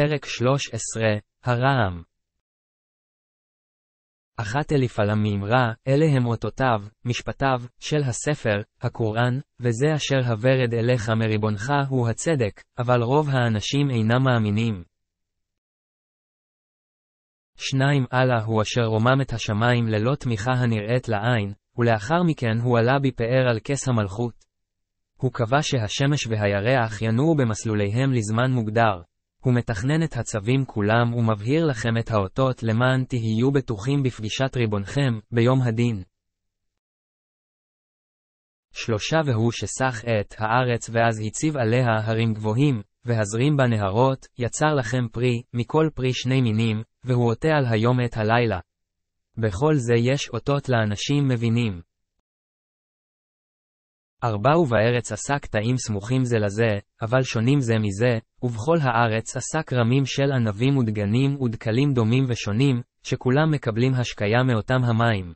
פרק 13, הרעם. אחת אלף על המימרה, אלה הם אותותיו, משפטיו, של הספר, הקוראן, וזה אשר הוורד אליך מריבונך הוא הצדק, אבל רוב האנשים אינם מאמינים. שניים אללה הוא אשר רומם את השמיים ללא תמיכה הנראית לעין, ולאחר מכן הוא עלה בפאר על כס המלכות. הוא קבע שהשמש והירח ינועו במסלוליהם לזמן מוגדר, הוא מתכנן את הצווים כולם ומבהיר לכם את האותות למען תהיו בטוחים בפגישת ריבונכם, ביום הדין. שלושה והוא שסך את הארץ ואז הציב עליה הרים גבוהים, והזרים בה נהרות, יצר לכם פרי, מכל פרי שני מינים, והוא עוטה על היום את הלילה. בכל זה יש אותות לאנשים מבינים. ארבע ובארץ עשה קטעים סמוכים זה לזה, אבל שונים זה מזה, ובכל הארץ עשה כרמים של ענבים ודגנים ודקלים דומים ושונים, שכולם מקבלים השקיה מאותם המים.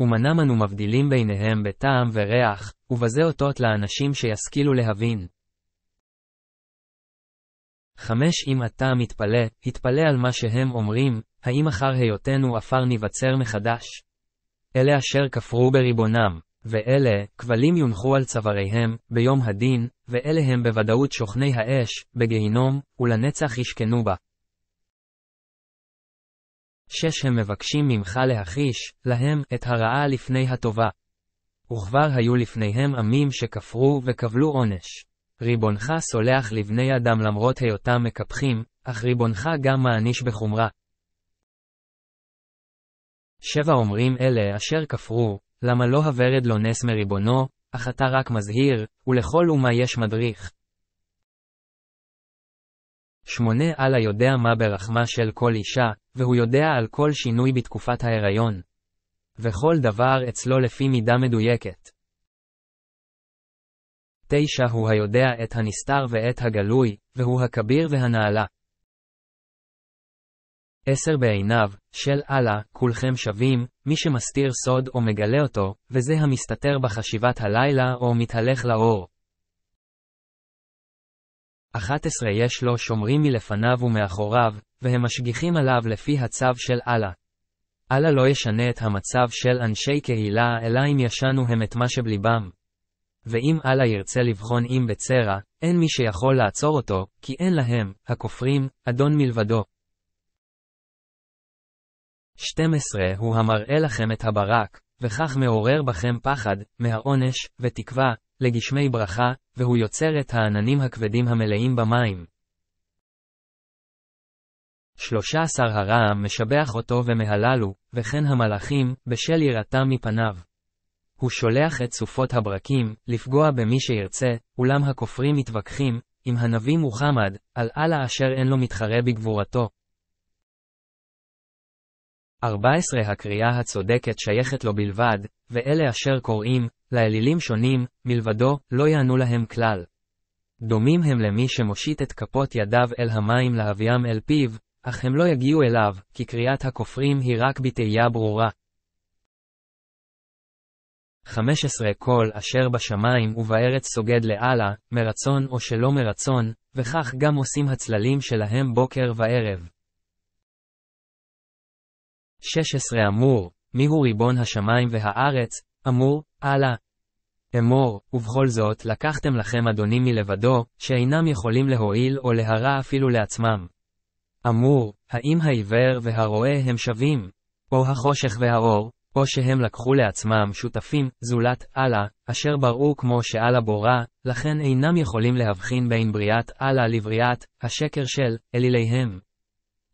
ומנם אנו מבדילים ביניהם בטעם וריח, ובזה אותות לאנשים שישכילו להבין. חמש אם אתה מתפלא, התפלא על מה שהם אומרים, האם אחר היותנו עפר ניווצר מחדש? אלה אשר כפרו בריבונם. ואלה, כבלים יונחו על צוואריהם, ביום הדין, ואלה הם בוודאות שוכני האש, בגיהינום, ולנצח ישכנו בה. שש הם מבקשים ממך להחיש, להם, את הרעה לפני הטובה. וכבר היו לפניהם עמים שכפרו וקבלו עונש. ריבונך סולח לבני אדם למרות היותם מקפחים, אך ריבונך גם מעניש בחומרה. שבע אומרים אלה אשר כפרו, למה לא הוורד לא נס מריבונו, אך אתה רק מזהיר, ולכל אומה יש מדריך. שמונה אללה יודע מה ברחמה של כל אישה, והוא יודע על כל שינוי בתקופת ההיריון. וכל דבר אצלו לפי מידה מדויקת. תשע הוא היודע את הנסתר ואת הגלוי, והוא הכביר והנעלה. עשר בעיניו, של אללה, כולכם שווים, מי שמסתיר סוד או מגלה אותו, וזה המסתתר בחשיבת הלילה או מתהלך לאור. 11 יש לו שומרים מלפניו ומאחוריו, והם משגיחים עליו לפי הצו של אללה. אללה לא ישנה את המצב של אנשי קהילה, אלא אם ישנו הם את מה שבליבם. ואם אללה ירצה לבחון אם בצרה, אין מי שיכול לעצור אותו, כי אין להם, הכופרים, אדון מלבדו. 12 הוא המראה לכם את הברק, וכך מעורר בכם פחד, מהעונש, ותקווה, לגשמי ברכה, והוא יוצר את העננים הכבדים המלאים במים. 13 הרעם משבח אותו ומהללו, וכן המלאכים, בשל יראתם מפניו. הוא שולח את סופות הברקים, לפגוע במי שירצה, אולם הכופרים מתווכחים, עם הנביא מוחמד, על אללה אשר אין לו מתחרה בגבורתו. 14 הקריאה הצודקת שייכת לו בלבד, ואלה אשר קוראים, לאלילים שונים, מלבדו, לא יענו להם כלל. דומים הם למי שמושיט את כפות ידיו אל המים להביאם אל פיו, אך הם לא יגיעו אליו, כי קריאת הכופרים היא רק בתהייה ברורה. 15 כל אשר בשמיים ובארץ סוגד לאללה, מרצון או שלא מרצון, וכך גם עושים הצללים שלהם בוקר וערב. 16 אמור, מיהו ריבון השמיים והארץ, אמור, אללה. אמור, ובכל זאת לקחתם לכם אדונים מלבדו, שאינם יכולים להועיל או להרע אפילו לעצמם. אמור, האם העיוור והרועה הם שווים? או החושך והאור, או שהם לקחו לעצמם שותפים, זולת אללה, אשר בראו כמו שאללה בורא, לכן אינם יכולים להבחין בין בריאת אללה לבריאת, השקר של, אליליהם.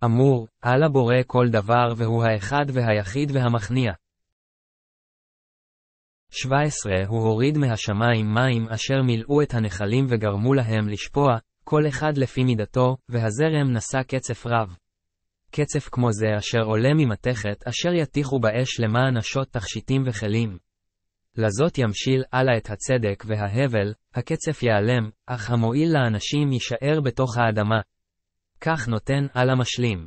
אמור, על בורא כל דבר והוא האחד והיחיד והמכניע. 17 הוא הוריד מהשמיים מים אשר מילאו את הנחלים וגרמו להם לשפוע, כל אחד לפי מידתו, והזרם נשא קצף רב. קצף כמו זה אשר עולה ממתכת, אשר יתיחו באש למען נשות תכשיטים וכלים. לזאת ימשיל אללה את הצדק וההבל, הקצף ייעלם, אך המועיל לאנשים יישאר בתוך האדמה, כך נותן על המשלים.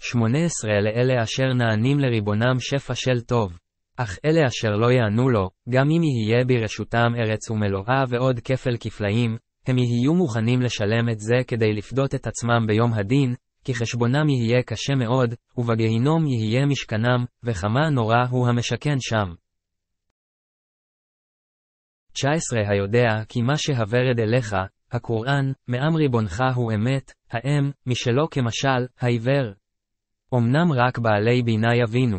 18 לאלה אשר נענים לריבונם שפע של טוב, אך אלה אשר לא יענו לו, גם אם יהיה ברשותם ארץ ומלואה ועוד כפל כפליים, הם יהיו מוכנים לשלם את זה כדי לפדות את עצמם ביום הדין, כי חשבונם יהיה קשה מאוד, ובגיהינום יהיה משכנם, וכמה נורא הוא המשכן שם. 19 היודע כי מה שהוורד אליך, הקוראן, מעם ריבונך הוא אמת, האם, משלו כמשל, העיוור. אמנם רק בעלי בינה יבינו.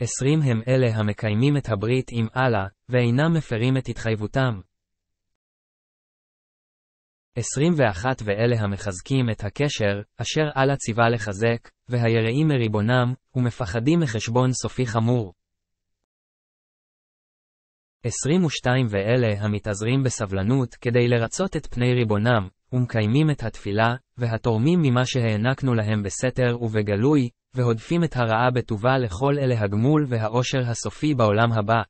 עשרים הם אלה המקיימים את הברית עם אללה, ואינם מפרים את התחייבותם. עשרים ואחת ואלה המחזקים את הקשר, אשר אללה ציווה לחזק, והיראים מריבונם, ומפחדים מחשבון סופי חמור. 22 ואלה המתאזרים בסבלנות כדי לרצות את פני ריבונם, ומקיימים את התפילה, והתורמים ממה שהענקנו להם בסתר ובגלוי, והודפים את הרעה בטובה לכל אלה הגמול והאושר הסופי בעולם הבא.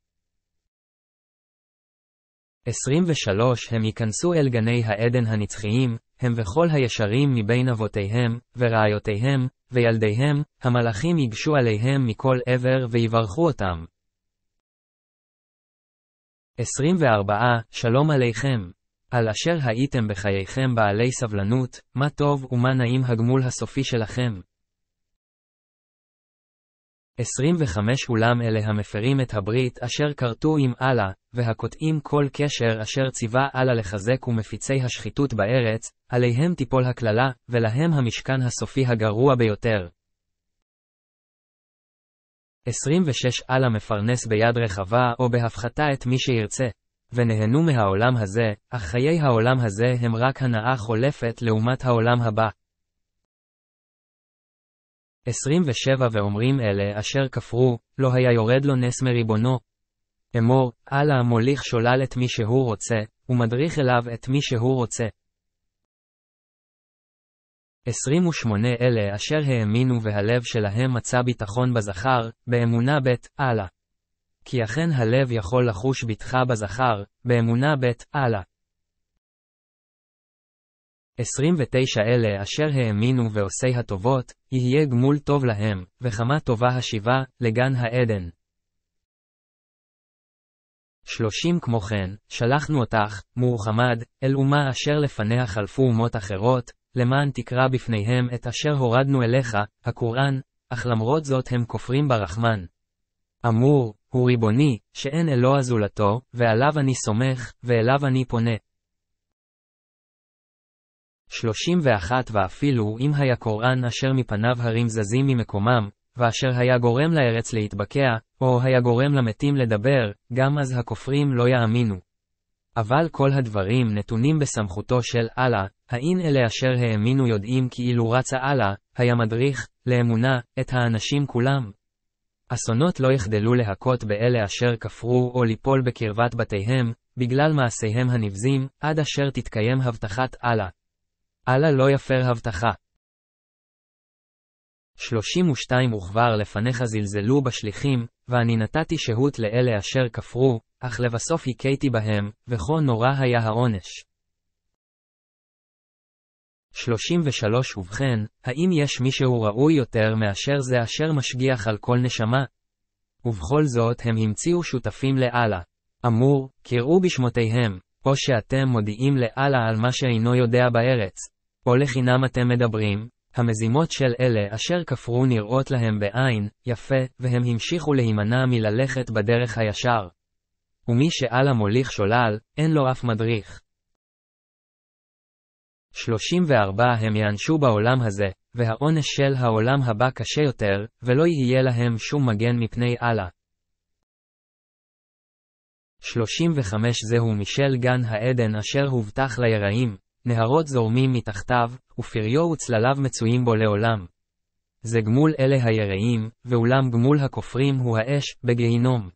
23 הם ייכנסו אל גני העדן הנצחיים, הם וכל הישרים מבין אבותיהם, ורעיותיהם, וילדיהם, המלאכים ייגשו עליהם מכל עבר ויברכו אותם. 24. שלום עליכם. על אשר הייתם בחייכם בעלי סבלנות, מה טוב ומה נעים הגמול הסופי שלכם. 25 אולם אלה המפרים את הברית אשר כרתו עם אללה, והקוטעים כל קשר אשר ציווה אללה לחזק ומפיצי השחיתות בארץ, עליהם תיפול הקללה, ולהם המשכן הסופי הגרוע ביותר. 26 על המפרנס ביד רחבה או בהפחתה את מי שירצה, ונהנו מהעולם הזה, אך חיי העולם הזה הם רק הנאה חולפת לעומת העולם הבא. 27 ואומרים אלה אשר כפרו, לא היה יורד לו נס מריבונו. אמור, אללה מוליך שולל את מי שהוא רוצה, ומדריך אליו את מי שהוא רוצה. 28 אלה אשר האמינו והלב שלהם מצא ביטחון בזכר, באמונה בית, אללה. כי אכן הלב יכול לחוש ביטחה בזכר, באמונה בית, אללה. 29 אלה אשר האמינו ועושי הטובות, יהיה גמול טוב להם, וכמה טובה השיבה, לגן העדן. 30 כמו כן, שלחנו אותך, מורחמד, אל אומה אשר לפניה חלפו אומות אחרות, למען תקרא בפניהם את אשר הורדנו אליך, הקוראן, אך למרות זאת הם כופרים ברחמן. אמור, הוא ריבוני, שאין אלוה זולתו, ועליו אני סומך, ואליו אני פונה. 31 ואפילו אם היה קוראן אשר מפניו הרים זזים ממקומם, ואשר היה גורם לארץ להתבקע, או היה גורם למתים לדבר, גם אז הכופרים לא יאמינו. אבל כל הדברים נתונים בסמכותו של אללה, האם אלה אשר האמינו יודעים כי אילו רצה הלאה, היה מדריך, לאמונה, את האנשים כולם? אסונות לא יחדלו להכות באלה אשר כפרו או ליפול בקרבת בתיהם, בגלל מעשיהם הנבזים, עד אשר תתקיים הבטחת אללה. אללה לא יפר הבטחה. 32 וכבר לפניך זלזלו בשליחים, ואני נתתי שהות לאלה אשר כפרו, אך לבסוף הכיתי בהם, וכה נורא היה העונש. 33 ובכן, האם יש מישהו ראוי יותר מאשר זה אשר משגיח על כל נשמה? ובכל זאת הם המציאו שותפים לאללה. אמור, קראו בשמותיהם, או שאתם מודיעים לאללה על מה שאינו יודע בארץ. או לחינם אתם מדברים, המזימות של אלה אשר כפרו נראות להם בעין, יפה, והם המשיכו להימנע מללכת בדרך הישר. ומי שאללה מוליך שולל, אין לו אף מדריך. 34 הם יענשו בעולם הזה, והעונש של העולם הבא קשה יותר, ולא יהיה להם שום מגן מפני אללה. 35 זהו משל גן העדן אשר הובטח ליראים, נהרות זורמים מתחתיו, ופריו וצלליו מצויים בו לעולם. זה גמול אלה היראים, ואולם גמול הכופרים הוא האש, בגיהינום.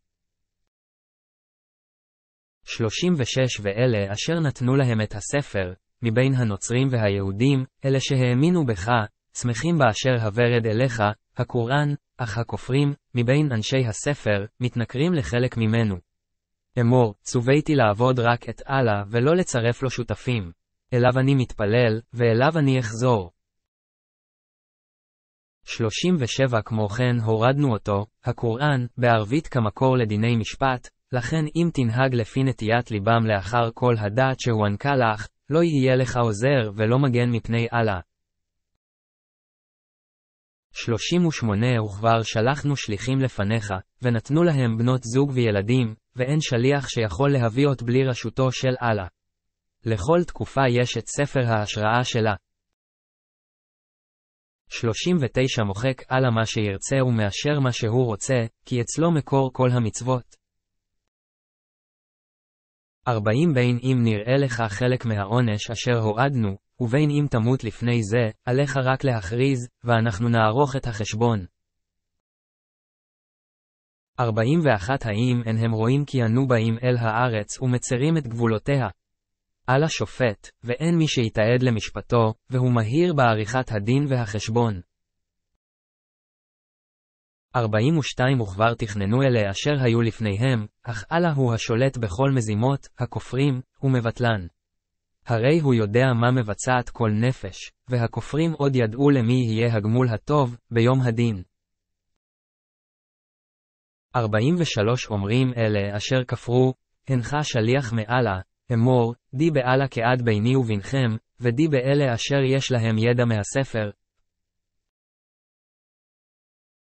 36 ואלה אשר נתנו להם את הספר, מבין הנוצרים והיהודים, אלה שהאמינו בך, שמחים באשר הוורד אליך, הקוראן, אך הכופרים, מבין אנשי הספר, מתנכרים לחלק ממנו. אמור, צוויתי לעבוד רק את אללה ולא לצרף לו שותפים. אליו אני מתפלל, ואליו אני אחזור. 37 כמו כן הורדנו אותו, הקוראן, בערבית כמקור לדיני משפט, לכן אם תנהג לפי נטיית ליבם לאחר כל הדעת שהוענקה לך, לא יהיה לך עוזר ולא מגן מפני אללה. 38 וכבר שלחנו שליחים לפניך, ונתנו להם בנות זוג וילדים, ואין שליח שיכול להביא עוד בלי רשותו של אללה. לכל תקופה יש את ספר ההשראה שלה. 39 מוחק אללה מה שירצה ומאשר מה שהוא רוצה, כי אצלו מקור כל המצוות. ארבעים בין אם נראה לך חלק מהעונש אשר הועדנו, ובין אם תמות לפני זה, עליך רק להכריז, ואנחנו נערוך את החשבון. ארבעים ואחת האם אין הם רואים כי אנו באים אל הארץ ומצרים את גבולותיה. על השופט, ואין מי שיתעד למשפטו, והוא מהיר בעריכת הדין והחשבון. 42 וכבר תכננו אלה אשר היו לפניהם, אך אללה הוא השולט בכל מזימות, הכופרים, ומבטלן. הרי הוא יודע מה מבצעת כל נפש, והכופרים עוד ידעו למי יהיה הגמול הטוב, ביום הדין. 43 אומרים אלה אשר כפרו, הנך שליח מאללה, אמור, די באללה כעד ביני ובינכם, ודי באלה אשר יש להם ידע מהספר,